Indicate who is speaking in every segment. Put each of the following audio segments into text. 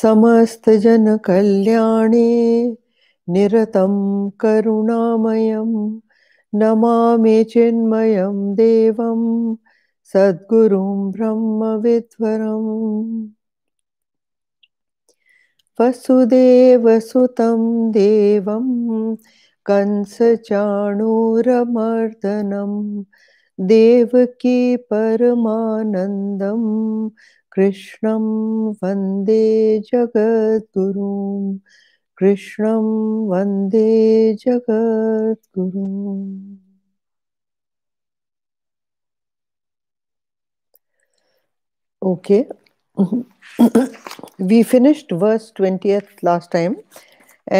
Speaker 1: समस्तजनकल्याणे निरतं करुणामयं नमामि चिन्मयं देवं सद्गुरुं ब्रह्मविध्वरम् वसुदेवसुतं देवम् कंसचाणूरमर्दनम् देवकी परमानन्दम् कृष्णं वन्दे जगद्गुरुं कृष्णं वन्दे जगद्गुरुम् okay we finished verse twentieth last time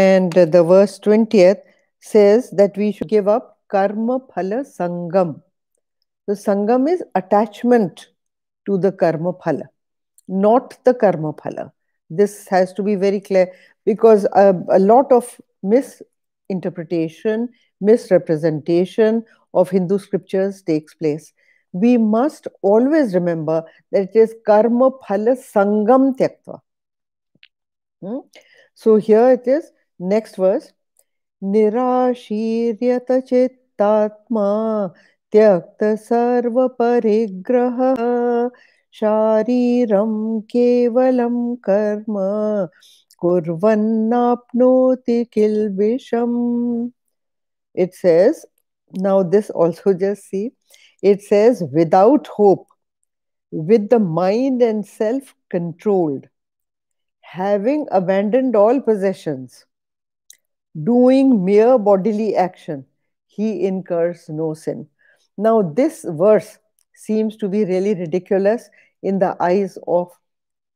Speaker 1: and the verse twentieth says that we should give up karma phala sangam. The sangam is attachment to the karma phala, not the karma phala. This has to be very clear because a, uh, a lot of misinterpretation, misrepresentation of Hindu scriptures takes place. We must always remember that it is karma phala sangam tektva. Hmm? So here it is, next verse. निराशीर्यत चित्तात्मा त्यक्त सर्व परिग्रह शारीरम केवलम कर्म कुर्वन्नाप्नोति किल्बिषम it says now this also just see it says without hope with the mind and self controlled having abandoned all possessions doing mere bodily action, he incurs no sin. Now, this verse seems to be really ridiculous in the eyes of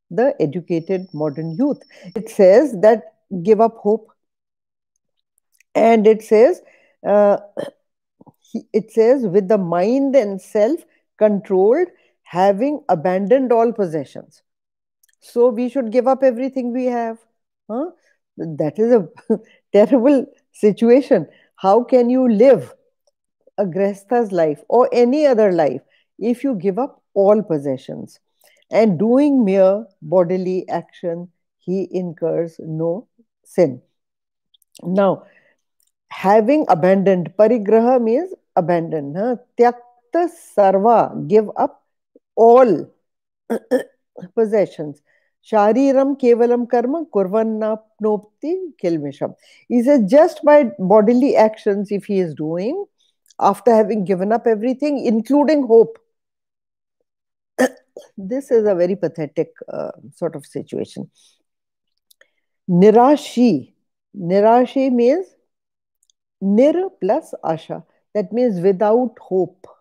Speaker 1: the educated modern youth. It says that give up hope. And it says, uh, it says, with the mind and self controlled, having abandoned all possessions. So we should give up everything we have. Huh? that is a terrible situation. How can you live a grestha's life or any other life if you give up all possessions? And doing mere bodily action, he incurs no sin. Now, having abandoned, parigraha means abandon. Huh? Tyakta sarva, give up all possessions. शारीरम केवलम कर्म कुरोप्ति किलमिशम is a just by bodily action if he is doing after having given up everything including hope this is a very pathetic sort of situation निराशी निराशी means निर plus आशा that means without hope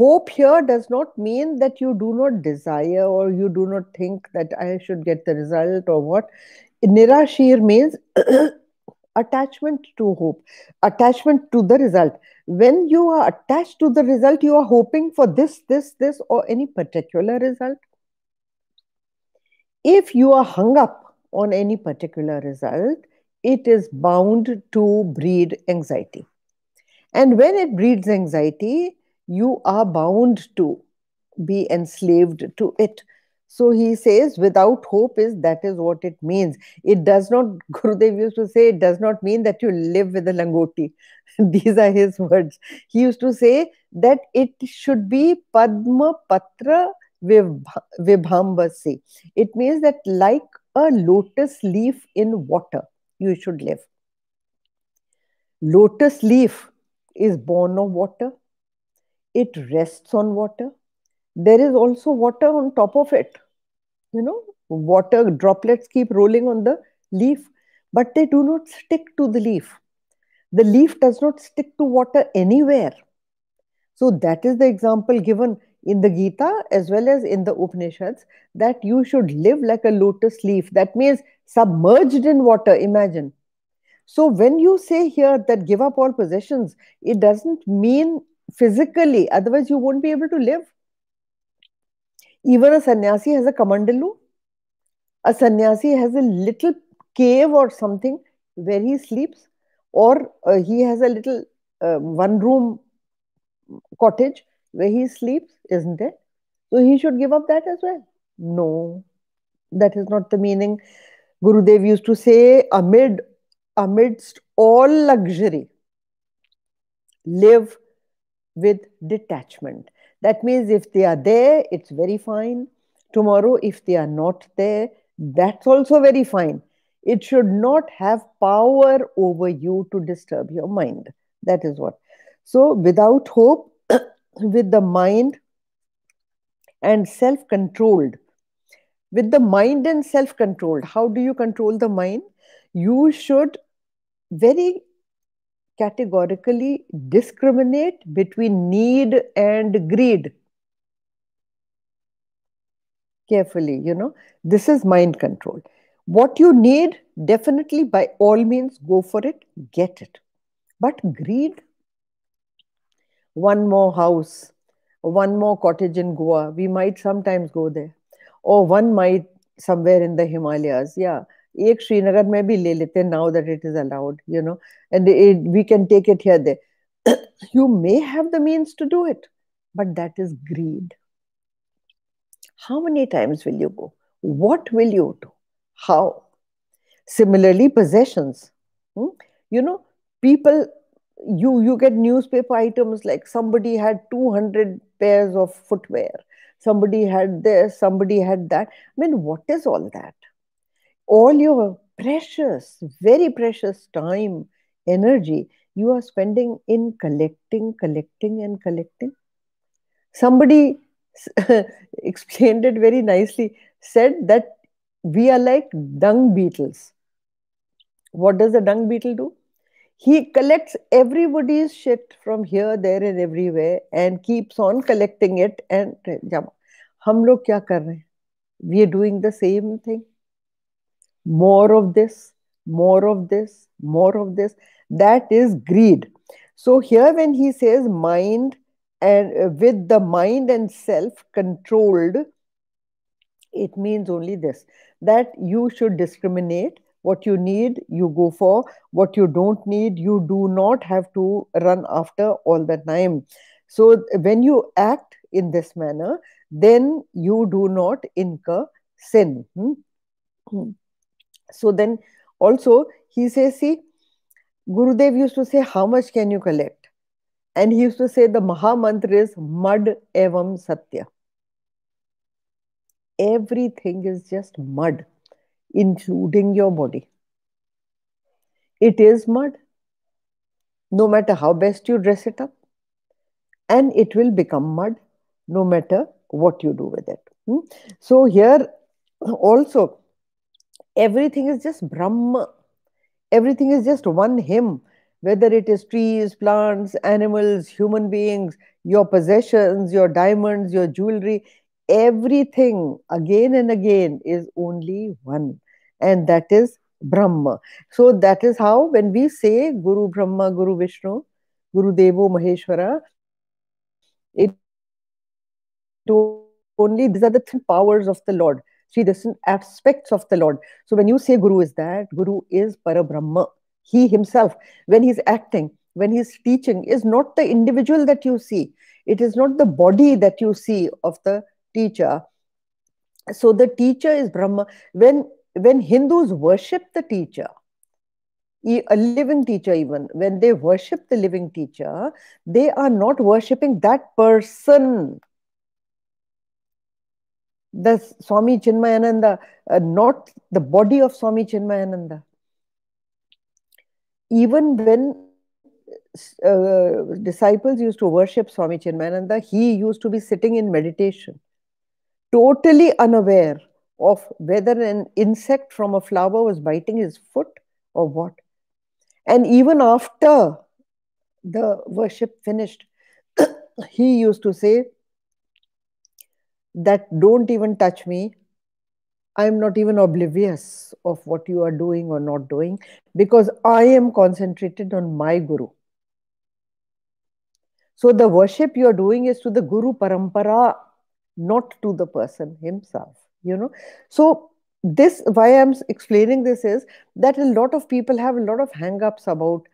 Speaker 1: hope here does not mean that you do not desire or you do not think that I should get the result or what. Nirashir means attachment to hope, attachment to the result. When you are attached to the result, you are hoping for this, this, this, or any particular result. If you are hung up on any particular result, it is bound to breed anxiety. And when it breeds anxiety, you are bound to be enslaved to it. So he says, without hope is that is what it means. It does not, Gurudev used to say, it does not mean that you live with a langoti. These are his words. He used to say that it should be Padma Patra Vibhambasi. It means that like a lotus leaf in water, you should live. Lotus leaf is born of water, it rests on water. There is also water on top of it. You know, water droplets keep rolling on the leaf, but they do not stick to the leaf. The leaf does not stick to water anywhere. So, that is the example given in the Gita as well as in the Upanishads that you should live like a lotus leaf. That means submerged in water, imagine. So, when you say here that give up all possessions, it doesn't mean physically, otherwise, you won't be able to live. Even a sannyasi has a kamandalu. A sannyasi has a little cave or something where he sleeps, or uh, he has a little uh, one room cottage where he sleeps, isn't it? So he should give up that as well. No, that is not the meaning. Gurudev used to say, amid amidst all luxury, live with detachment. That means if they are there, it's very fine. Tomorrow, if they are not there, that's also very fine. It should not have power over you to disturb your mind. That is what. So, without hope, with the mind and self controlled, with the mind and self controlled, how do you control the mind? You should very categorically discriminate between need and greed carefully you know this is mind control what you need definitely by all means go for it get it but greed one more house one more cottage in goa we might sometimes go there or one might somewhere in the himalayas yeah एक श्रीनगर में भी ले लेते हैं now that it is allowed you know and we can take it here then you may have the means to do it but that is greed how many times will you go? What will you do? How? Similarly, possessions. Hmm? You know, people, you, you get newspaper items like somebody had 200 pairs of footwear, somebody had this, somebody had that. I mean, what is all that? all your precious, very precious time, energy, you are spending in collecting, collecting, and collecting. Somebody explained it very nicely, said that we are like dung beetles. What does a dung beetle do? He collects everybody's shit from here, there, and everywhere and keeps on collecting it. And we are doing the same thing more of this, more of this, more of this. That is greed. So here, when he says mind and uh, with the mind and self controlled, it means only this that you should discriminate. What you need, you go for. What you don't need, you do not have to run after all the time. So when you act in this manner, then you do not incur sin. Hmm? hmm. So then also he says, see, Gurudev used to say, how much can you collect? And he used to say the Mahamantra is mud evam satya. Everything is just mud, including your body. It is mud, no matter how best you dress it up. And it will become mud, no matter what you do with it. Hmm? So, here also, everything is just Brahma. Everything is just one Him, whether it is trees, plants, animals, human beings, your possessions, your diamonds, your jewelry, everything again and again is only one. And that is Brahma. So that is how when we say Guru Brahma, Guru Vishnu, Guru Devo Maheshwara, it only these are the three powers of the Lord this different aspects of the Lord. So when you say Guru is that, Guru is Para Brahma. He himself, when he's acting, when he's teaching, is not the individual that you see. It is not the body that you see of the teacher. So the teacher is Brahma. When when Hindus worship the teacher, a living teacher even, when they worship the living teacher, they are not worshipping that person the Swami Chinmayananda, uh, not the body of Swami Chinmayananda. Even when uh, disciples used to worship Swami Chinmayananda, he used to be sitting in meditation, totally unaware of whether an insect from a flower was biting his foot or what. And even after the worship finished, he used to say, that don't even touch me, I'm not even oblivious of what you are doing or not doing because I am concentrated on my Guru. So the worship you are doing is to the Guru Parampara, not to the person himself, you know. So this, why I'm explaining this is that a lot of people have a lot of hang ups about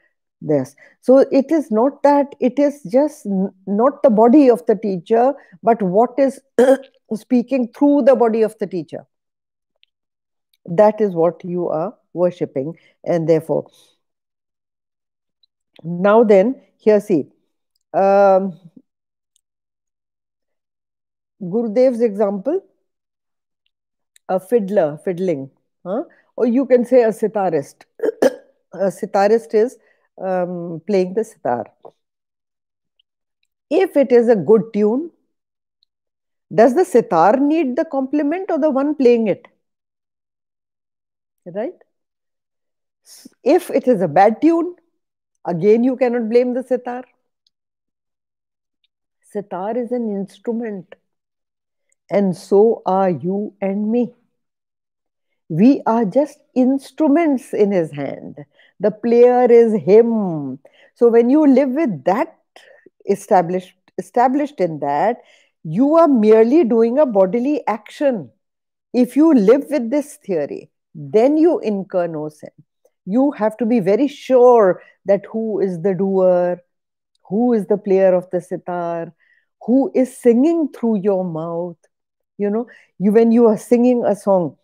Speaker 1: this so it is not that it is just not the body of the teacher but what is speaking through the body of the teacher that is what you are worshipping and therefore now then here see um, gurudev's example a fiddler fiddling huh? or you can say a sitarist a sitarist is um, playing the sitar. If it is a good tune, does the sitar need the complement or the one playing it? Right? If it is a bad tune, again you cannot blame the sitar. Sitar is an instrument, and so are you and me. We are just instruments in his hand the player is him so when you live with that established established in that you are merely doing a bodily action if you live with this theory then you incur no sin you have to be very sure that who is the doer who is the player of the sitar who is singing through your mouth you know you when you are singing a song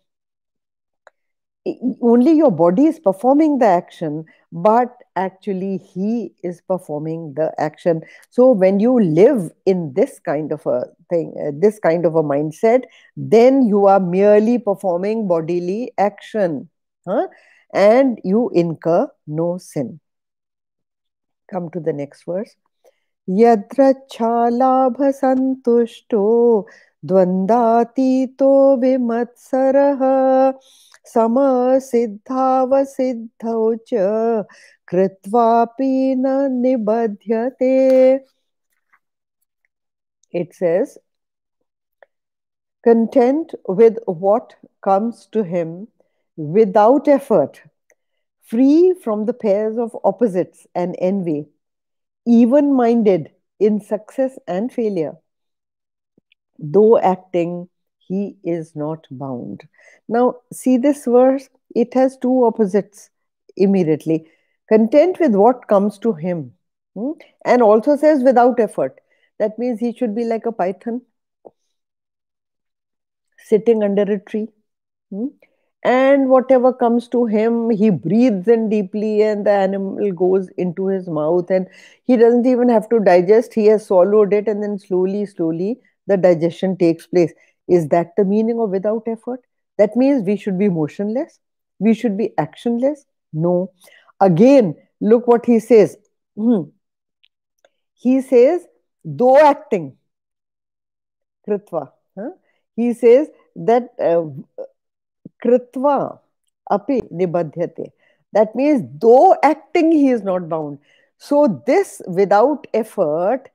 Speaker 1: only your body is performing the action but actually he is performing the action so when you live in this kind of a thing uh, this kind of a mindset then you are merely performing bodily action huh? and you incur no sin come to the next verse Yadra यद्रच्छालाभ dvandati द्वन्द्वातीतो matsaraha. समासिद्धावसिद्धौ cha कृत्वापि न निबध्यते it says content with what comes to him without effort free from the pairs of opposites and envy, even minded in success and failure, though acting he is not bound. Now, see this verse, it has two opposites immediately content with what comes to him, hmm? and also says without effort. That means he should be like a python sitting under a tree. Hmm? And whatever comes to him, he breathes in deeply, and the animal goes into his mouth, and he doesn't even have to digest. He has swallowed it, and then slowly, slowly, the digestion takes place is that the meaning of without effort? That means we should be motionless, we should be actionless. No. Again, look what he says. Hmm. He says, though acting, kritva. Huh? He says that uh, kritva api nibadhyate. That means, though acting, he is not bound. So, this without effort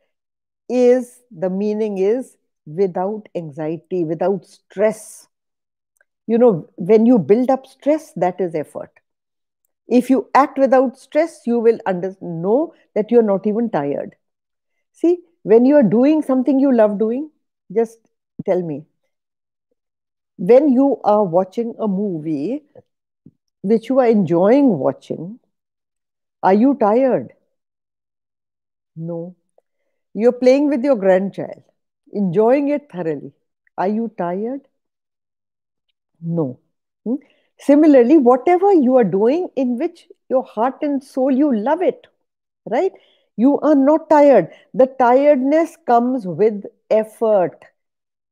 Speaker 1: is the meaning is without anxiety, without stress. You know, when you build up stress, that is effort. If you act without stress, you will under- know that you're not even tired. See, when you are doing something you love doing, just tell me. When you are watching a movie which you are enjoying watching, are you tired? No. You're playing with your grandchild enjoying it thoroughly. Are you tired? No. Hmm? Similarly, whatever you are doing in which your heart and soul you love it, right? You are not tired. The tiredness comes with effort.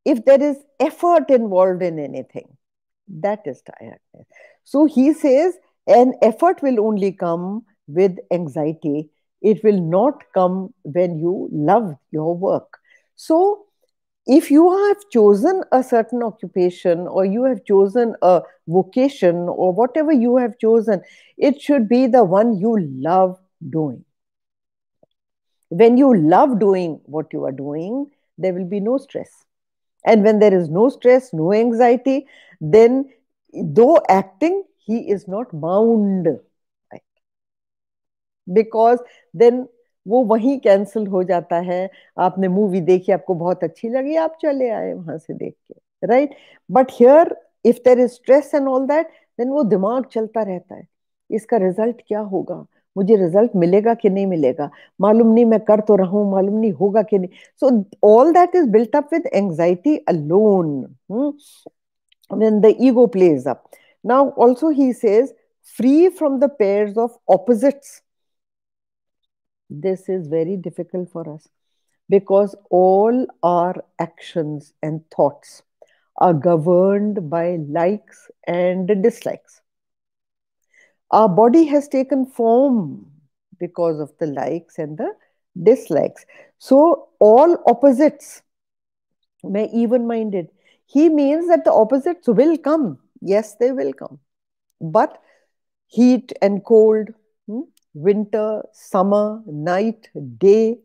Speaker 1: If there is effort involved in anything, that is tiredness. So he says an effort will only come with anxiety. It will not come when you love your work. So, if you have chosen a certain occupation or you have chosen a vocation or whatever you have chosen, it should be the one you love doing. When you love doing what you are doing, there will be no stress. And when there is no stress, no anxiety, then though acting, he is not bound. Because then वो वहीं cancel हो जाता है आपने movie देखी आपको बहुत अच्छी लगी आप चले आए वहां से देख के right but here if there is stress and all that then वो दिमाग चलता रहता है इसका रिजल्ट क्या होगा मुझे रिजल्ट मिलेगा कि नहीं मिलेगा मालूम नहीं मैं कर तो रहा हूँ मालूम नहीं होगा कि नहीं so all that is built up with anxiety alone then the ego plays up now also he says free from the pairs of opposites This is very difficult for us because all our actions and thoughts are governed by likes and dislikes. Our body has taken form because of the likes and the dislikes. So, all opposites, may even minded, he means that the opposites will come. Yes, they will come. But heat and cold, hmm? winter, summer, night, day,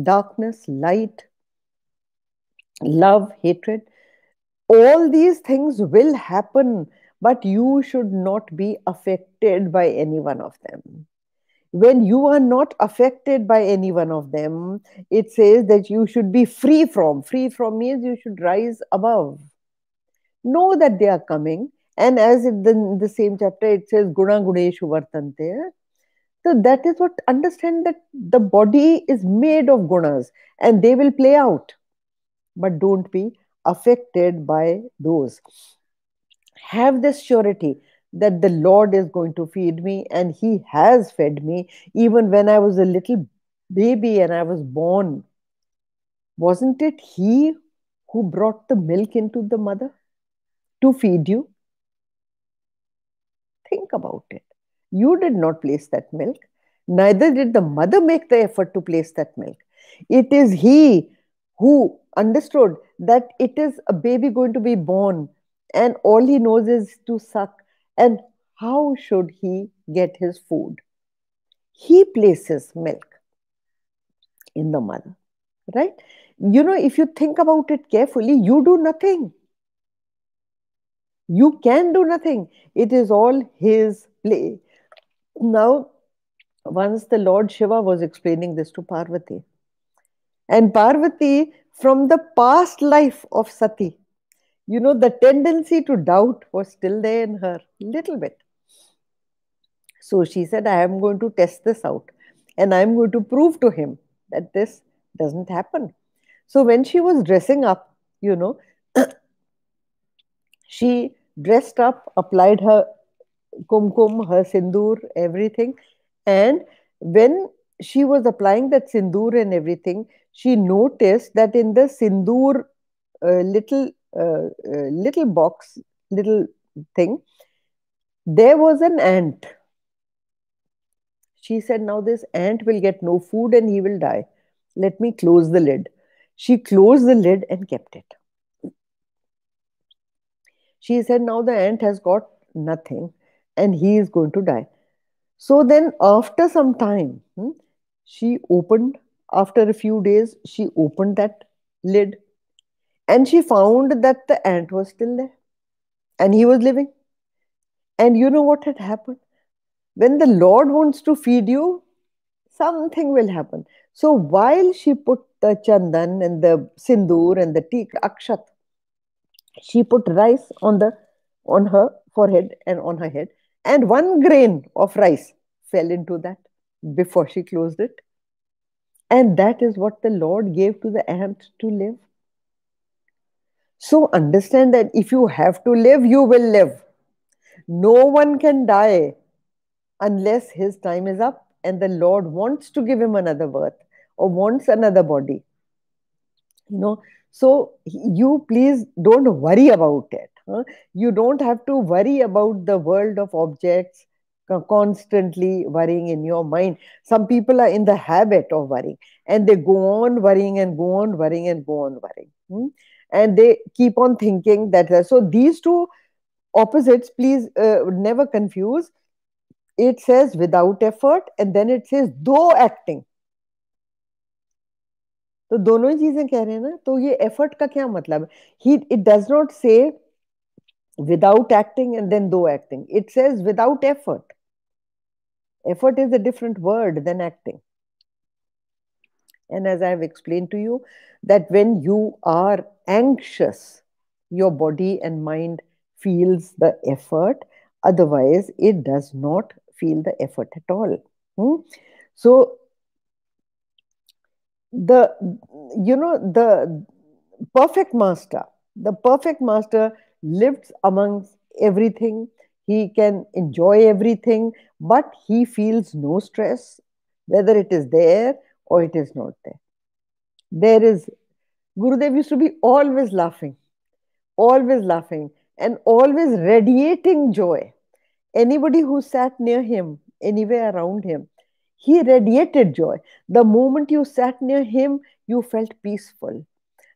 Speaker 1: darkness, light, love, hatred. All these things will happen, but you should not be affected by any one of them. When you are not affected by any one of them, it says that you should be free from. Free from means you should rise above. Know that they are coming. And as in the, in the same chapter, it says, Guna Guneshu Vartante so that is what understand that the body is made of gunas and they will play out. But don't be affected by those. Have this surety that the Lord is going to feed me and He has fed me even when I was a little baby and I was born. Wasn't it He who brought the milk into the mother to feed you? Think about it. You did not place that milk. Neither did the mother make the effort to place that milk. It is he who understood that it is a baby going to be born and all he knows is to suck. And how should he get his food? He places milk in the mother, right? You know, if you think about it carefully, you do nothing. You can do nothing. It is all his play. Now, once the Lord Shiva was explaining this to Parvati, and Parvati, from the past life of Sati, you know, the tendency to doubt was still there in her, little bit. So she said, I am going to test this out and I'm going to prove to him that this doesn't happen. So when she was dressing up, you know, she dressed up, applied her kumkum, her sindoor, everything. And when she was applying that sindoor and everything, she noticed that in the sindoor uh, little uh, uh, little box, little thing, there was an ant. She said, "Now this ant will get no food and he will die. Let me close the lid." She closed the lid and kept it. She said, "Now the ant has got nothing and he is going to die. So then, after some time, hmm, she opened, after a few days, she opened that lid and she found that the ant was still there and he was living. And you know what had happened? When the Lord wants to feed you, something will happen. So while she put the chandan and the sindoor and the teak, akshat, she put rice on the on her forehead and on her head and one grain of rice fell into that before she closed it. And that is what the Lord gave to the ant to live. So understand that if you have to live, you will live. No one can die unless his time is up and the Lord wants to give him another birth or wants another body. You know, so you please don't worry about it. You don't have to worry about the world of objects constantly worrying in your mind. Some people are in the habit of worrying and they go on worrying and go on worrying and go on worrying. Hmm? And they keep on thinking that. So these two opposites, please uh, never confuse. It says without effort and then it says though acting. तो दोनों ही चीजें कह रहे हैं ना तो ये effort का क्या मतलब है he it does not say without acting and then though acting. It says without effort. Effort is a different word than acting. And as I have explained to you, that when you are anxious, your body and mind feels the effort. Otherwise, it does not feel the effort at all. Hmm? So, the you know the perfect master, the perfect master lives amongst everything. He can enjoy everything, but he feels no stress, whether it is there or it is not there. There is, Gurudev used to be always laughing, always laughing, and always radiating joy. Anybody who sat near him, anywhere around him, he radiated joy. The moment you sat near him, you felt peaceful.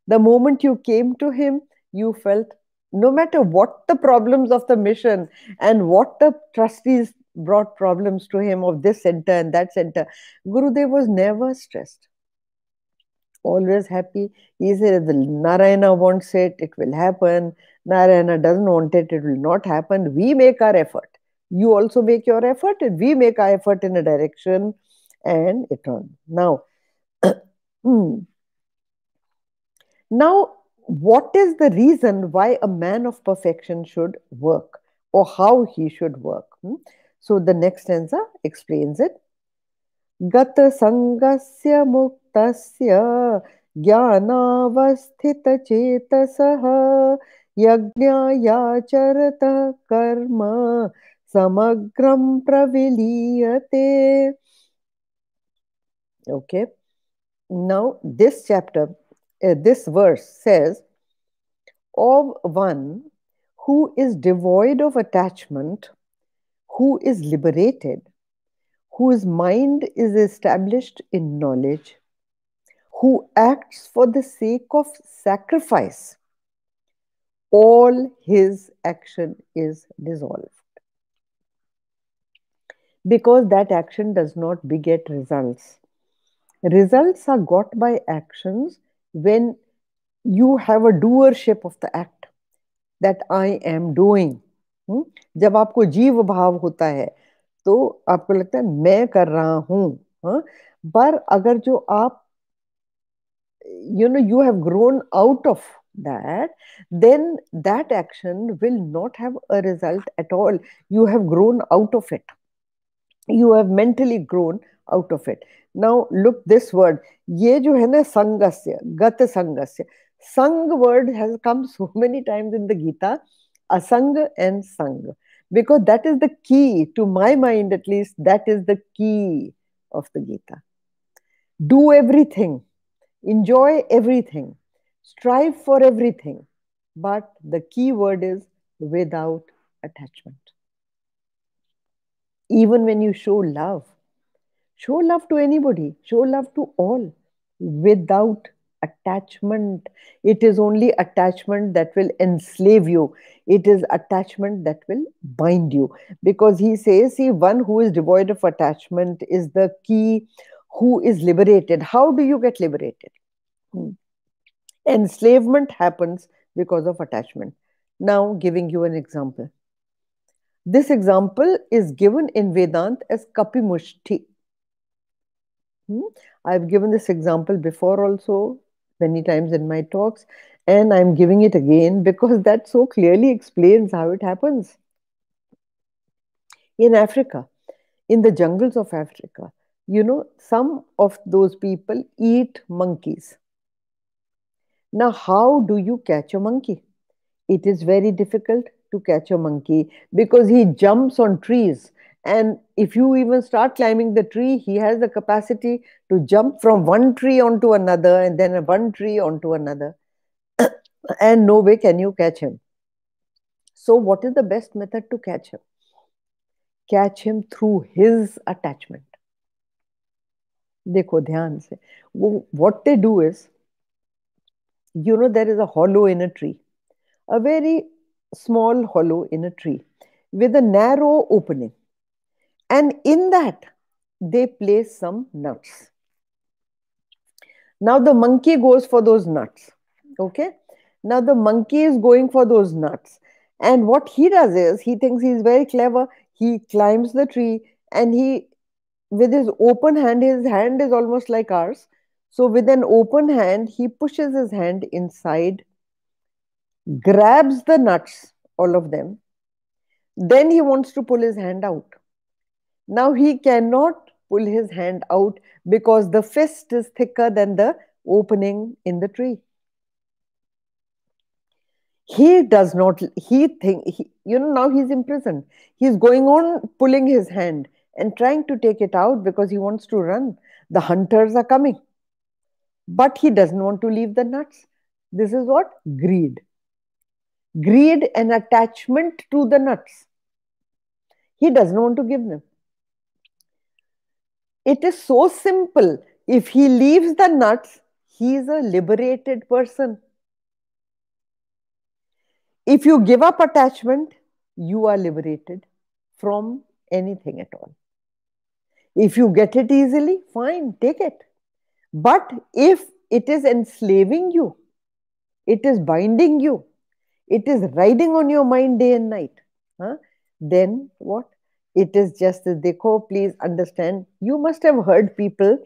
Speaker 1: The moment you came to him, you felt no matter what the problems of the mission and what the trustees brought problems to him of this center and that center, Gurudev was never stressed. Always happy. He said, the Narayana wants it, it will happen. Narayana doesn't want it, it will not happen. We make our effort. You also make your effort, and we make our effort in a direction and it on. Now, hmm. now what is the reason why a man of perfection should work or how he should work? Hmm? So the next stanza explains it. Gata sangasya muktasya ज्ञानावस्थित चेतसः यज्ञायाचरत Karma Samagram Praviliyate. okay now this chapter uh, this verse says, of one who is devoid of attachment, who is liberated, whose mind is established in knowledge, who acts for the sake of sacrifice, all his action is dissolved. Because that action does not beget results. Results are got by actions when you have a doership of the act that I am doing. Hmm, जब आपको जीव भाव होता है तो आपको लगता है मैं कर रहा हूं हाँ? पर अगर जो आप you know you have grown out of that then that action will not have a result at all you have grown out of it you have mentally grown out of it now look this word ye jo hai na sangasya gat sangasya sang word has come so many times in the gita asang and sang because that is the key to my mind at least that is the key of the gita do everything enjoy everything strive for everything but the key word is without attachment even when you show love Show love to anybody, show love to all without attachment. It is only attachment that will enslave you, it is attachment that will bind you. Because he says, See, one who is devoid of attachment is the key who is liberated. How do you get liberated? Hmm. Enslavement happens because of attachment. Now, giving you an example. This example is given in Vedant as Kapimushti. Hmm. I've given this example before also many times in my talks, and I'm giving it again because that so clearly explains how it happens. In Africa, in the jungles of Africa, you know, some of those people eat monkeys. Now, how do you catch a monkey? It is very difficult to catch a monkey because he jumps on trees and if you even start climbing the tree, he has the capacity to jump from one tree onto another and then one tree onto another. and no way can you catch him. So, what is the best method to catch him? Catch him through his attachment. देखो ध्यान से वो what they do is you know there is a hollow in a tree a very small hollow in a tree with a narrow opening and in that, they place some nuts. Now the monkey goes for those nuts. Okay. Now the monkey is going for those nuts. And what he does is he thinks he's very clever. He climbs the tree and he, with his open hand, his hand is almost like ours. So with an open hand, he pushes his hand inside, grabs the nuts, all of them. Then he wants to pull his hand out. Now he cannot pull his hand out because the fist is thicker than the opening in the tree. He does not, he think, he, you know, now he's imprisoned. He's going on pulling his hand and trying to take it out because he wants to run. The hunters are coming. But he doesn't want to leave the nuts. This is what? Greed. Greed and attachment to the nuts. He doesn't want to give them. It is so simple. If he leaves the nuts, he is a liberated person. If you give up attachment, you are liberated from anything at all. If you get it easily, fine, take it. But if it is enslaving you, it is binding you, it is riding on your mind day and night, huh? then what? it is just this dekho please understand you must have heard people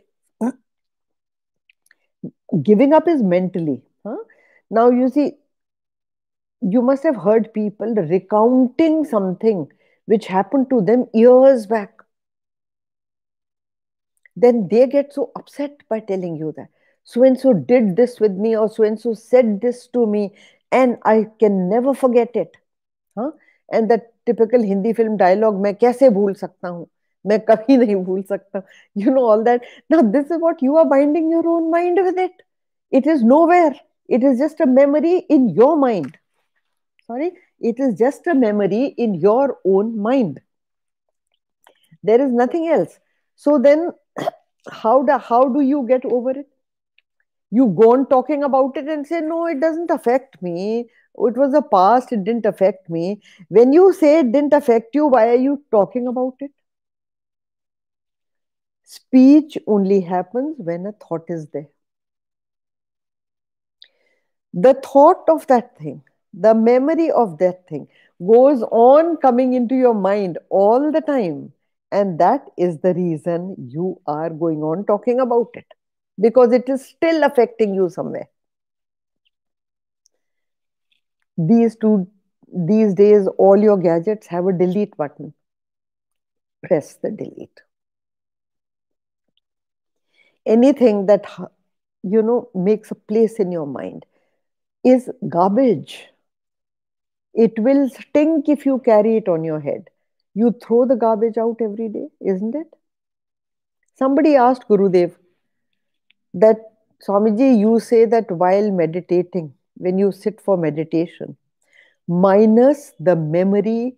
Speaker 1: giving up is mentally huh? now you see you must have heard people recounting something which happened to them years back then they get so upset by telling you that so and so did this with me or so and so said this to me and i can never forget it huh? and that typical Hindi film dialogue मैं कैसे भूल सकता हूँ मैं कभी नहीं भूल सकता यू नो ऑल दैट ना this is what you are binding your own mind with it it is nowhere it is just a memory in your mind sorry it is just a memory in your own mind there is nothing else so then how how do you get over it you gone talking about it and say no it doesn't affect me it was the past it didn't affect me when you say it didn't affect you why are you talking about it speech only happens when a thought is there the thought of that thing the memory of that thing goes on coming into your mind all the time and that is the reason you are going on talking about it because it is still affecting you somewhere these two these days all your gadgets have a delete button press the delete anything that you know makes a place in your mind is garbage it will stink if you carry it on your head you throw the garbage out every day isn't it somebody asked gurudev that swamiji you say that while meditating when you sit for meditation, minus the memory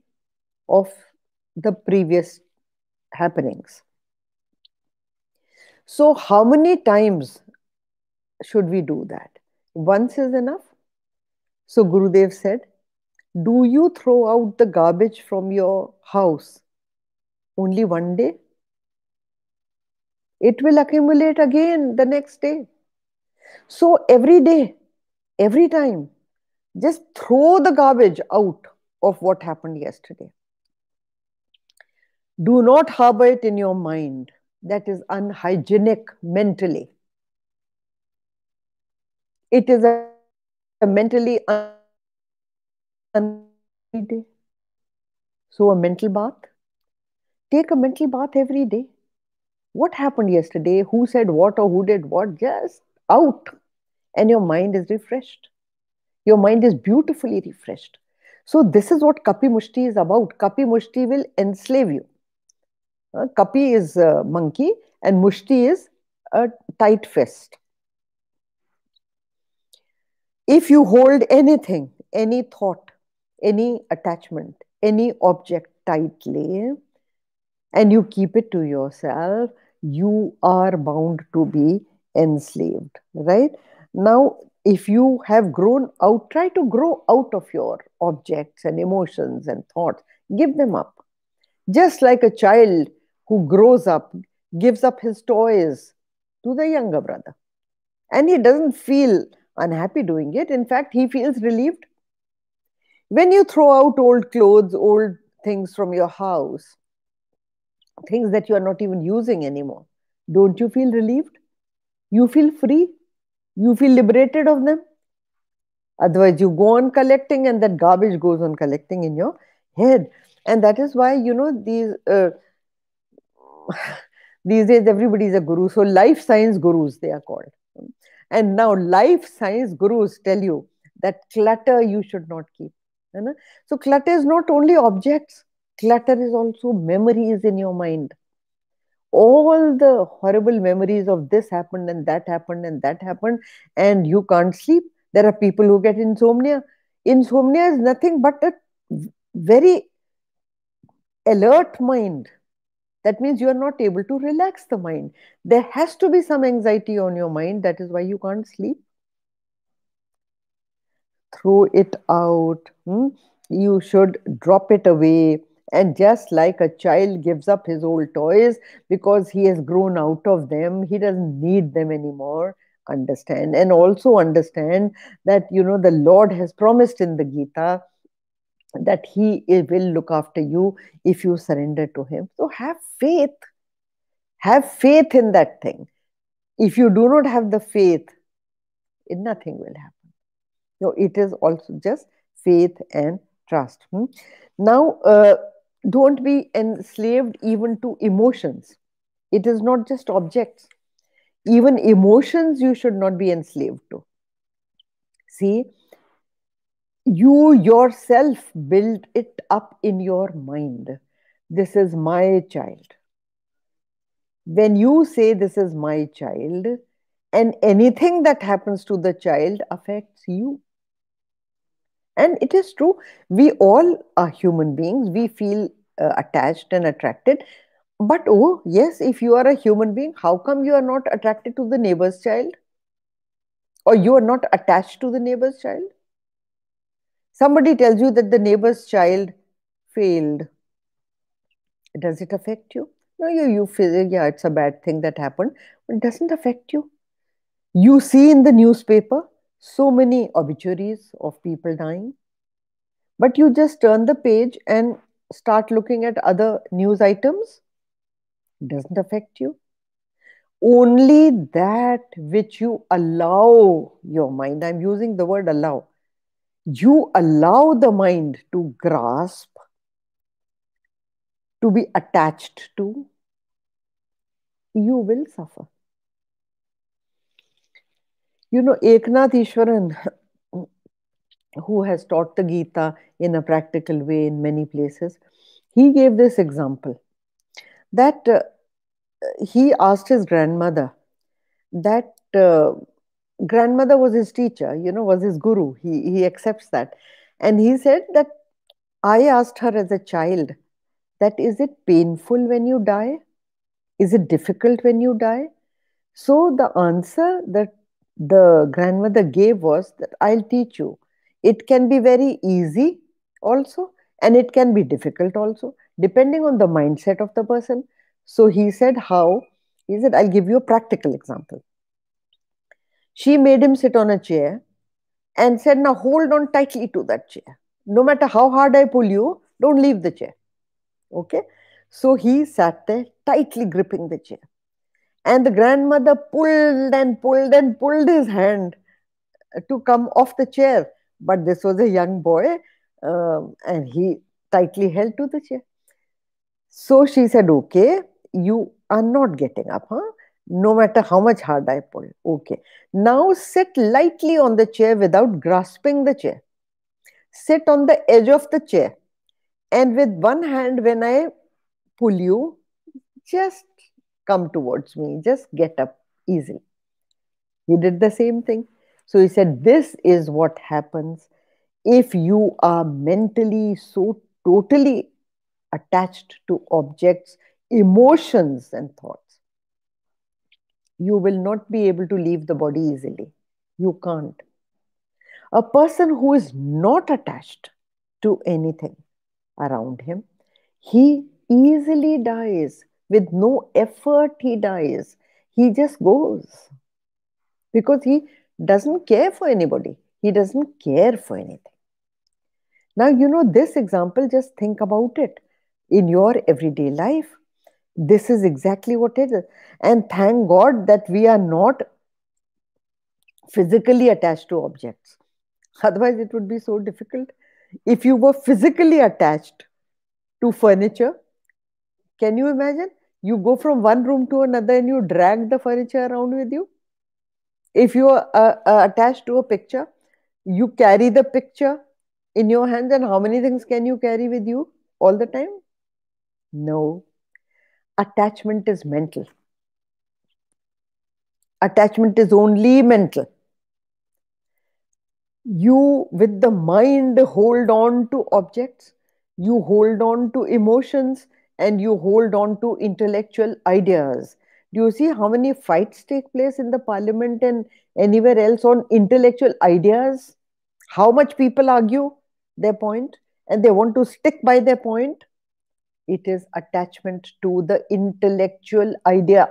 Speaker 1: of the previous happenings. So, how many times should we do that? Once is enough. So, Gurudev said, Do you throw out the garbage from your house only one day? It will accumulate again the next day. So, every day every time just throw the garbage out of what happened yesterday do not harbor it in your mind that is unhygienic mentally it is a, a mentally unhealthy so a mental bath take a mental bath every day what happened yesterday who said what or who did what just out and your mind is refreshed. Your mind is beautifully refreshed. So, this is what Kapi Mushti is about. Kapi Mushti will enslave you. Uh, kapi is a monkey, and Mushti is a tight fist. If you hold anything, any thought, any attachment, any object tightly, and you keep it to yourself, you are bound to be enslaved, right? Now, if you have grown out, try to grow out of your objects and emotions and thoughts. Give them up. Just like a child who grows up gives up his toys to the younger brother. And he doesn't feel unhappy doing it. In fact, he feels relieved. When you throw out old clothes, old things from your house, things that you are not even using anymore, don't you feel relieved? You feel free you feel liberated of them. Otherwise, you go on collecting, and that garbage goes on collecting in your head. And that is why, you know, these. Uh, these days is a guru so life science gurus they are called and now life science gurus tell you that clutter you should not keep so clutter is not only objects clutter is also memories in your mind all the horrible memories of this happened and that happened and that happened, and you can't sleep. There are people who get insomnia. Insomnia is nothing but a very alert mind. That means you are not able to relax the mind. There has to be some anxiety on your mind. That is why you can't sleep. Throw it out. Hmm? You should drop it away and just like a child gives up his old toys because he has grown out of them, he doesn't need them anymore. Understand and also understand that you know the Lord has promised in the Gita that He eh, will look after you if you surrender to Him. So have faith, have faith in that thing. If you do not have the faith, eh, nothing will happen. So it is also just faith and trust. Hmm? Now, uh, don't be enslaved even to emotions. It is not just objects. Even emotions you should not be enslaved to. See, you yourself build it up in your mind. This is my child. When you say, This is my child, and anything that happens to the child affects you. And it is true, we all are human beings, we feel uh, attached and attracted. But oh, yes, if you are a human being, how come you are not attracted to the neighbor's child? Or you are not attached to the neighbor's child? Somebody tells you that the neighbor's child failed. Does it affect you? No, you, you feel, yeah, it's a bad thing that happened. It doesn't affect you. You see in the newspaper so many obituaries of people dying. But you just turn the page and start looking at other news items, it doesn't affect you. Only that which you allow your mind, I'm using the word allow, you allow the mind to grasp, to be attached to, you will suffer. You know, Eknath Ishwaran, who has taught the Gita in a practical way in many places, he gave this example that uh, he asked his grandmother that uh, grandmother was his teacher, you know, was his guru. He, he accepts that. And he said that I asked her as a child that is it painful when you die? Is it difficult when you die? So the answer that the grandmother gave was that I'll teach you. It can be very easy also, and it can be difficult also, depending on the mindset of the person. So he said, How? He said, I'll give you a practical example. She made him sit on a chair and said, Now hold on tightly to that chair. No matter how hard I pull you, don't leave the chair. Okay? So he sat there tightly gripping the chair. And the grandmother pulled and pulled and pulled his hand to come off the chair. But this was a young boy um, and he tightly held to the chair. So she said, Okay, you are not getting up, huh? No matter how much hard I pull. Okay. Now sit lightly on the chair without grasping the chair. Sit on the edge of the chair. And with one hand, when I pull you, just come towards me, just get up easily. He did the same thing. So he said, This is what happens if you are mentally so totally attached to objects, emotions, and thoughts. You will not be able to leave the body easily. You can't. A person who is not attached to anything around him, he easily dies with no effort he dies he just goes because he doesn't care for anybody he doesn't care for anything now you know this example just think about it in your everyday life this is exactly what it is and thank god that we are not physically attached to objects otherwise it would be so difficult if you were physically attached to furniture can you imagine? You go from one room to another and you drag the furniture around with you. If you are uh, uh, attached to a picture, you carry the picture in your hands, and how many things can you carry with you all the time? No. Attachment is mental. Attachment is only mental you with the mind hold on to objects you hold on to emotions and you hold on to intellectual ideas. Do you see how many fights take place in the parliament and anywhere else on intellectual ideas? How much people argue their point and they want to stick by their point? It is attachment to the intellectual idea.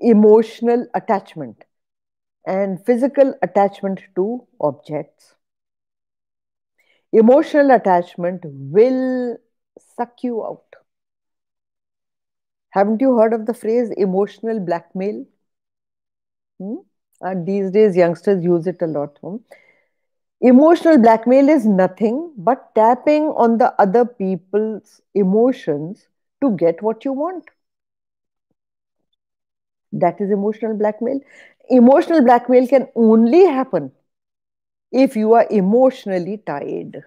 Speaker 1: Emotional attachment and physical attachment to objects Emotional attachment will suck you out. Haven't you heard of the phrase emotional blackmail? Hmm? And uh, these days, youngsters use it a lot. Hmm? Emotional blackmail is nothing but tapping on the other people's emotions to get what you want. That is emotional blackmail. Emotional blackmail can only happen if you are emotionally tied.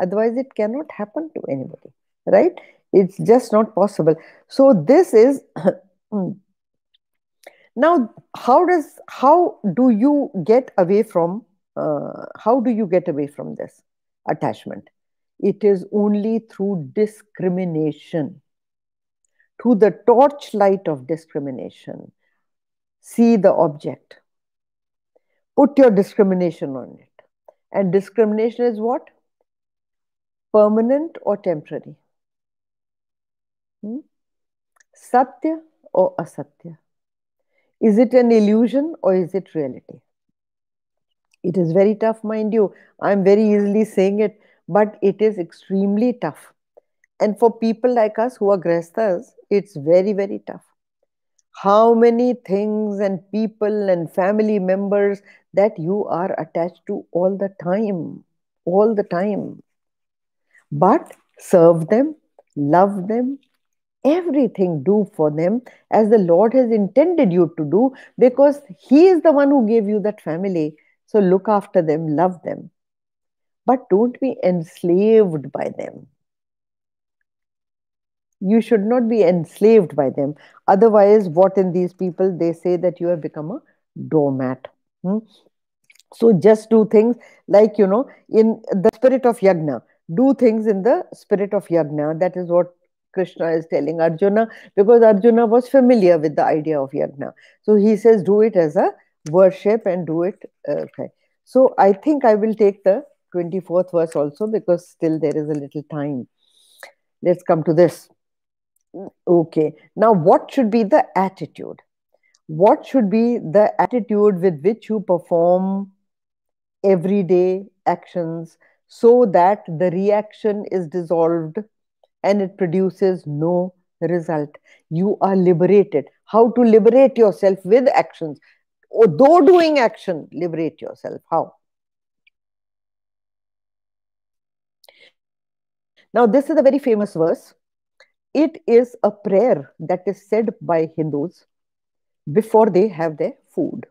Speaker 1: Otherwise, it cannot happen to anybody, right? It's just not possible. So, this is now how does how do you get away from uh, how do you get away from this attachment? It is only through discrimination, through the torchlight of discrimination. See the object Put your discrimination on it. And discrimination is what? Permanent or temporary? Hmm? Satya or asatya? Is it an illusion or is it reality? It is very tough, mind you. I'm very easily saying it, but it is extremely tough. And for people like us who are grahasthas, it's very, very tough. How many things and people and family members that you are attached to all the time, all the time. But serve them, love them, everything do for them as the Lord has intended you to do because He is the one who gave you that family. So look after them, love them. But don't be enslaved by them. You should not be enslaved by them. Otherwise, what in these people they say that you have become a doormat. Hmm? So just do things like, you know, in the spirit of yagna, do things in the spirit of yagna. That is what Krishna is telling Arjuna because Arjuna was familiar with the idea of yagna. So he says, do it as a worship and do it. Uh, okay. So I think I will take the 24th verse also because still there is a little time. Let's come to this. Okay. Now, what should be the attitude? what should be the attitude with which you perform everyday actions so that the reaction is dissolved and it produces no result. You are liberated. How to liberate yourself with actions? Though doing action, liberate yourself. How? Now, this is a very famous verse. It is a prayer that is said by Hindus before they have their food.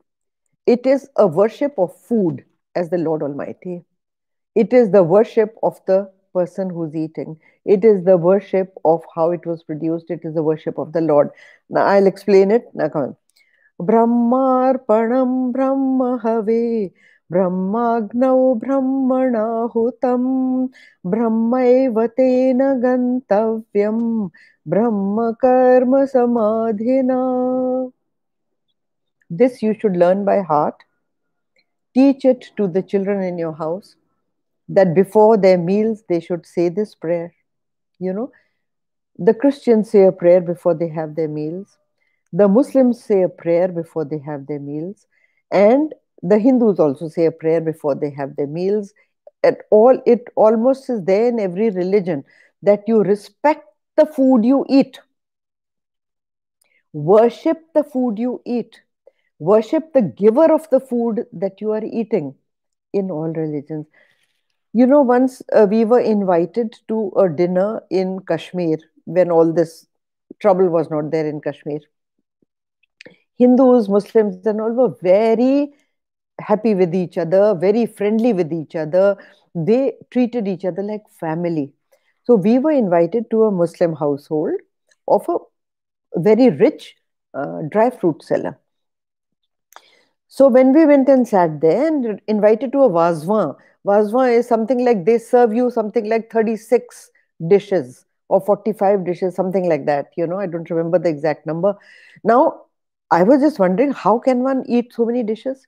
Speaker 1: It is a worship of food as the Lord Almighty. It is the worship of the person who's eating. It is the worship of how it was produced. It is the worship of the Lord. Now I'll explain it. Now come on. ब्रह्मार्पणं ब्रह्महवे ब्रह्माग्नौ ब्रह्मणाहुतं ब्रह्मैव तेन गन्तव्यं ब्रह्मकर्मसमाधिना this you should learn by heart. Teach it to the children in your house that before their meals they should say this prayer. You know, the Christians say a prayer before they have their meals, the Muslims say a prayer before they have their meals, and the Hindus also say a prayer before they have their meals. At all, it almost is there in every religion that you respect the food you eat, worship the food you eat, worship the giver of the food that you are eating in all religions. You know, once uh, we were invited to a dinner in Kashmir when all this trouble was not there in Kashmir. Hindus, Muslims, and all were very happy with each other, very friendly with each other. They treated each other like family. So we were invited to a Muslim household of a very rich uh, dry fruit seller so when we went and sat there and invited to a vaswan, vaswan is something like they serve you something like 36 dishes or 45 dishes, something like that. You know, I don't remember the exact number. Now, I was just wondering how can one eat so many dishes?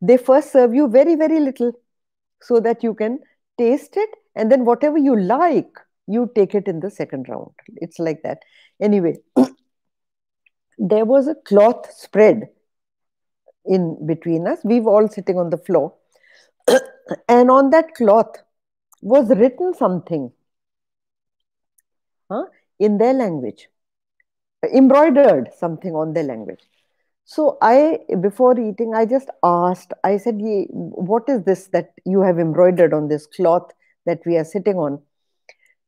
Speaker 1: They first serve you very, very little so that you can taste it and then whatever you like, you take it in the second round. It's like that. Anyway, there was a cloth spread in between us. We were all sitting on the floor. and on that cloth was written something huh, in their language, embroidered something on their language. So I, before eating, I just asked, I said, what is this that you have embroidered on this cloth that we are sitting on?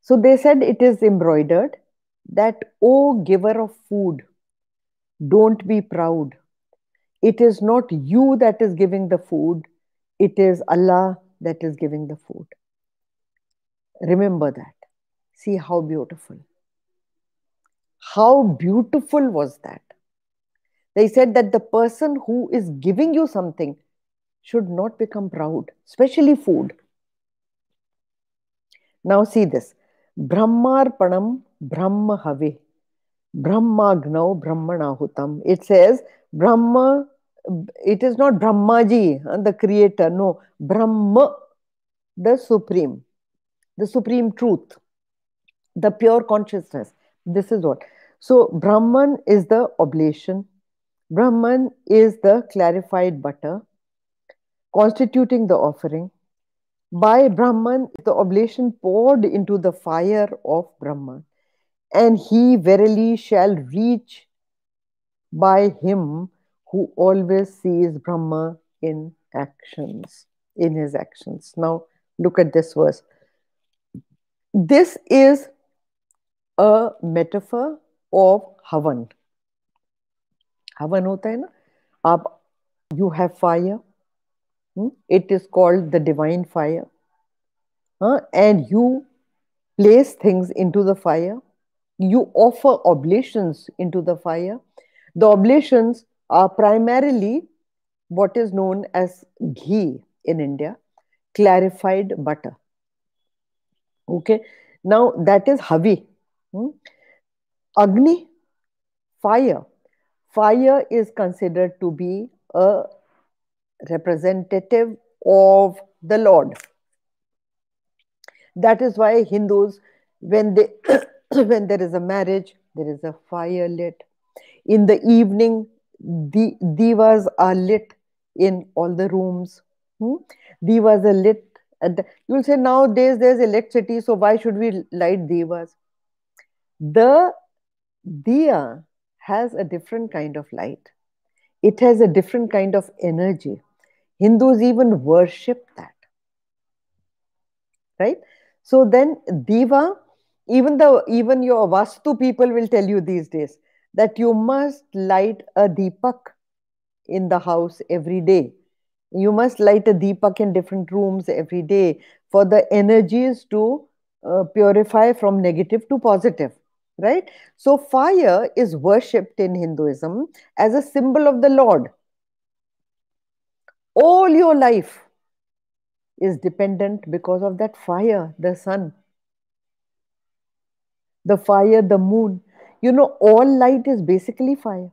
Speaker 1: So they said it is embroidered that, O giver of food, don't be proud. It is not you that is giving the food, it is Allah that is giving the food. Remember that. See how beautiful. How beautiful was that? They said that the person who is giving you something should not become proud, especially food. Now, see this Brahmarpanam Brahmahave Brahmagnau Brahmanahutam. It says Brahma, it is not Brahmaji, uh, the creator. No, Brahma, the supreme, the supreme truth, the pure consciousness. This is what. So, Brahman is the oblation, Brahman is the clarified butter constituting the offering. By Brahman, the oblation poured into the fire of Brahman, and he verily shall reach by him who always sees Brahma in actions, in his actions. Now, look at this verse. This is a metaphor of Havan. Havan hota hai na? Aap, you have fire. Hmm? It is called the divine fire. Huh? And you place things into the fire. You offer oblations into the fire the oblations are primarily what is known as ghee in India, clarified butter. Okay, now that is Havi. Hmm? Agni, fire. Fire is considered to be a representative of the Lord. That is why Hindus, when they when there is a marriage, there is a fire lit. In the evening, the divas are lit in all the rooms. Hmm? Divas are lit. The, you'll say nowadays there's electricity, so why should we light divas? The diya has a different kind of light. It has a different kind of energy. Hindus even worship that. Right? So then diva, even the even your Vastu people will tell you these days that you must light a deepak in the house every day. You must light a deepak in different rooms every day for the energies to uh, purify from negative to positive, right? So, fire is worshipped in Hinduism as a symbol of the Lord. All your life is dependent because of that fire, the sun, the fire, the moon, you know, all light is basically fire.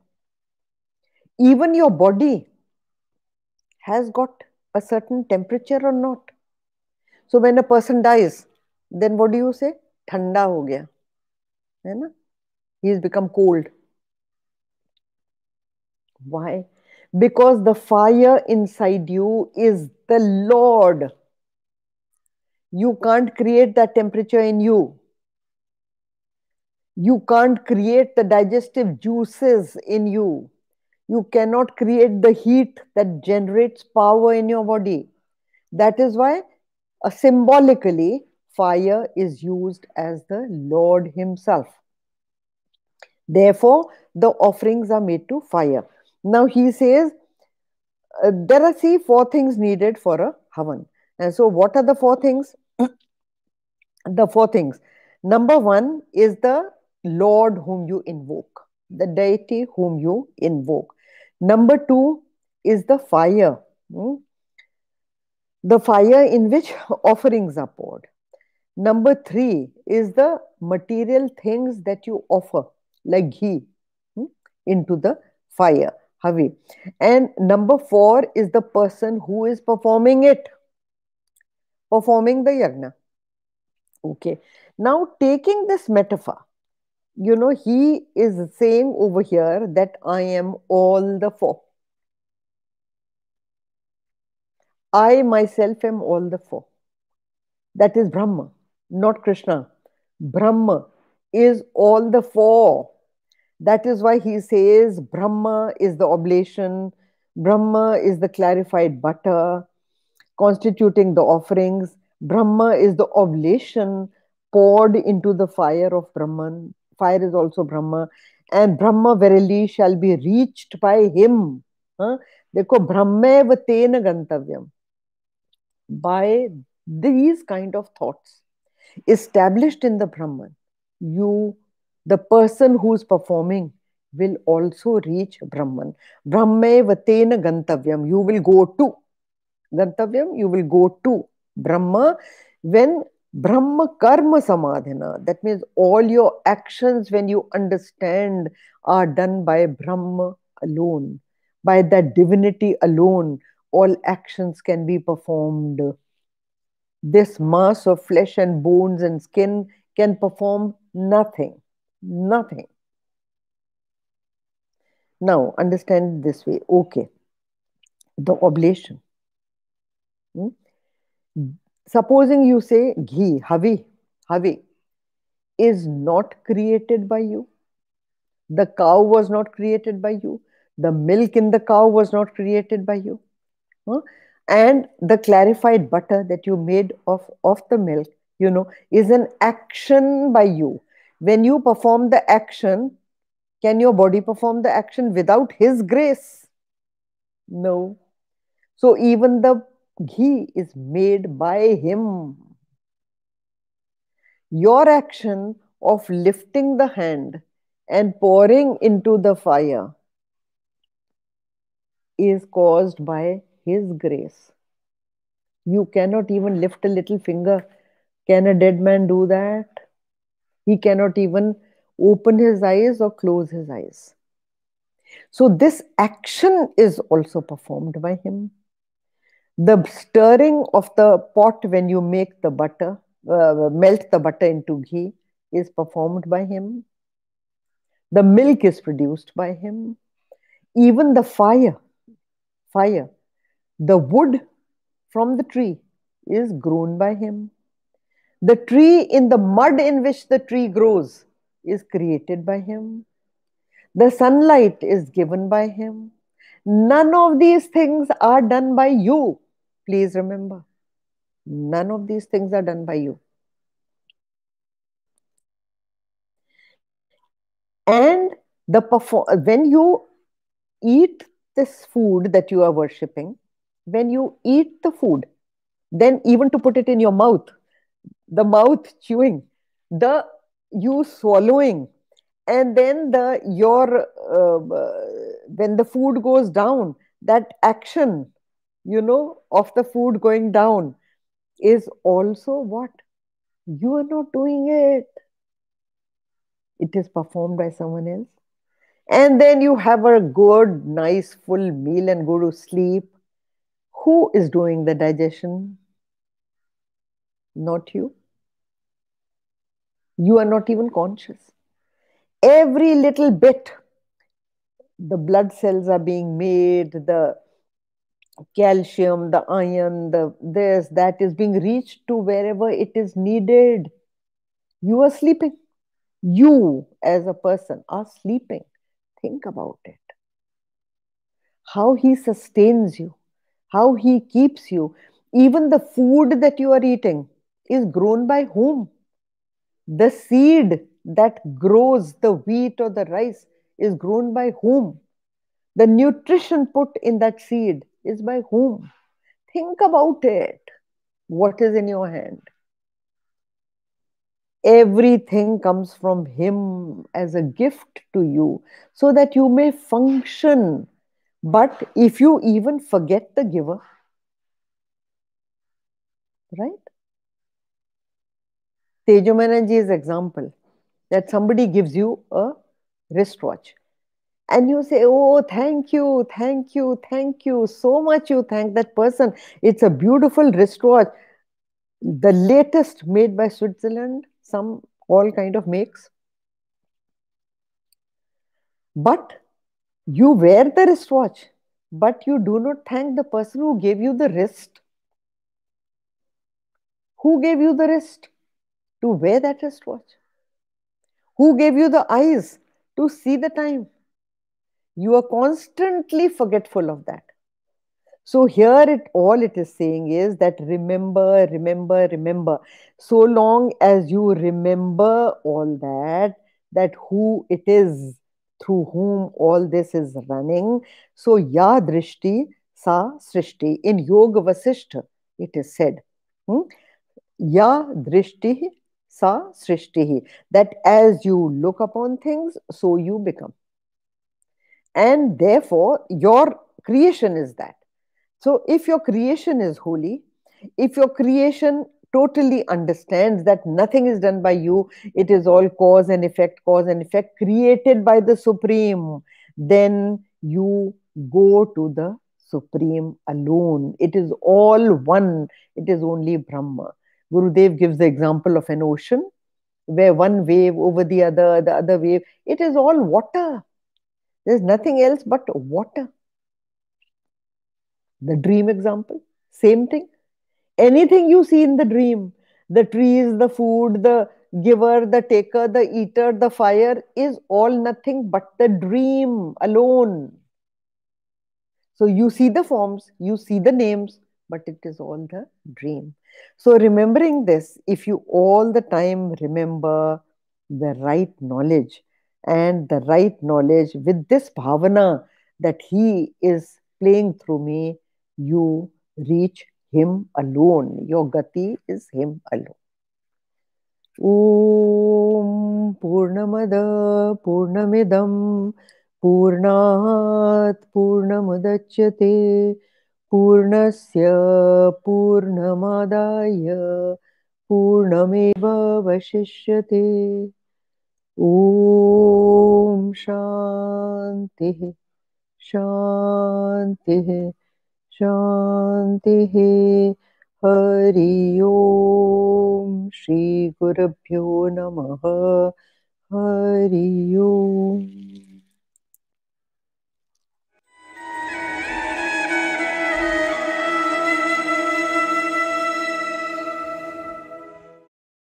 Speaker 1: Even your body has got a certain temperature or not. So when a person dies, then what do you say? Thanda ho gaya. Hai na? He has become cold. Why? Because the fire inside you is the Lord. You can't create that temperature in you. You can't create the digestive juices in you. You cannot create the heat that generates power in your body. That is why, uh, symbolically, fire is used as the Lord Himself. Therefore, the offerings are made to fire. Now, he says uh, there are, see, four things needed for a havan. And so, what are the four things? the four things. Number one is the Lord whom you invoke, the deity whom you invoke. Number two is the fire, hmm? the fire in which offerings are poured. Number three is the material things that you offer, like ghee, hmm? into the fire, havi. And number four is the person who is performing it, performing the yagna. Okay. Now, taking this metaphor, you know, he is saying over here that I am all the four. I myself am all the four. That is Brahma, not Krishna. Brahma is all the four. That is why he says Brahma is the oblation, Brahma is the clarified butter constituting the offerings. Brahma is the oblation poured into the fire of Brahman fire is also Brahma, and Brahma verily shall be reached by him. Huh? देखो ब्रह्मेव तेन गंतव्यम by these kind of thoughts established in the brahman you the person who's performing will also reach brahman brahmevatena gantavyam you will go to gantavyam you will go to brahma when Brahma Karma Samadhana. That means all your actions, when you understand, are done by Brahma alone, by that divinity alone. All actions can be performed. This mass of flesh and bones and skin can perform nothing. Nothing. Now, understand this way. Okay. The oblation. Hmm? supposing you say ghee, havi, havi, is not created by you. The cow was not created by you. The milk in the cow was not created by you. Huh? And the clarified butter that you made of, of the milk, you know, is an action by you. When you perform the action, can your body perform the action without His grace? No. So even the ghee is made by him. Your action of lifting the hand and pouring into the fire is caused by his grace. You cannot even lift a little finger. Can a dead man do that? He cannot even open his eyes or close his eyes. So, this action is also performed by him the stirring of the pot when you make the butter, uh, melt the butter into ghee, is performed by him. The milk is produced by him. Even the fire, fire, the wood from the tree is grown by him. The tree in the mud in which the tree grows is created by him. The sunlight is given by him. None of these things are done by you. Please remember, none of these things are done by you. And the perform- when you eat this food that you are worshipping, when you eat the food, then even to put it in your mouth, the mouth chewing, the you swallowing, and then the your uh, uh when the food goes down, that action you know, of the food going down is also what? You are not doing it. It is performed by someone else. And then you have a good, nice, full meal and go to sleep. Who is doing the digestion? Not you. You are not even conscious. Every little bit, the blood cells are being made, the calcium, the iron, the this, that is being reached to wherever it is needed. You are sleeping. You, as a person, are sleeping. Think about it. How he sustains you, how he keeps you. Even the food that you are eating is grown by whom? The seed that grows the wheat or the rice is grown by whom? The nutrition put in that seed is by whom. Think about it. What is in your hand? Everything comes from Him as a gift to you so that you may function. But if you even forget the giver, right? Tejomanaji's example that somebody gives you a wristwatch and you say oh thank you thank you thank you so much you thank that person it's a beautiful wristwatch the latest made by switzerland some all kind of makes but you wear the wristwatch but you do not thank the person who gave you the wrist who gave you the wrist to wear that wristwatch who gave you the eyes to see the time you are constantly forgetful of that so here it all it is saying is that remember remember remember so long as you remember all that that who it is through whom all this is running so ya drishti sa srishti in yoga vasishtha it is said hmm? ya drishti sa srishti that as you look upon things so you become and therefore, your creation is that. So, if your creation is holy, if your creation totally understands that nothing is done by you, it is all cause and effect, cause and effect created by the Supreme, then you go to the Supreme alone. It is all one, it is only Brahma. Gurudev gives the example of an ocean where one wave over the other, the other wave, it is all water. There's nothing else but water. The dream example, same thing. Anything you see in the dream, the trees, the food, the giver, the taker, the eater, the fire is all nothing but the dream alone. So you see the forms, you see the names, but it is all the dream. So remembering this, if you all the time remember the right knowledge, and the right knowledge with this bhavana that he is playing through me, you reach him alone. Your gati is him alone. ॐ पूर्णमद पूर्णमिदं पूर्णात् पूर्णमुदच्यते पूर्णस्य पूर्णमादाय पूर्णमेव वशिष्यते ॐ शांति शांति शान्तिः हरि ॐ श्रीगुरुभ्यो नमः हरि ओम्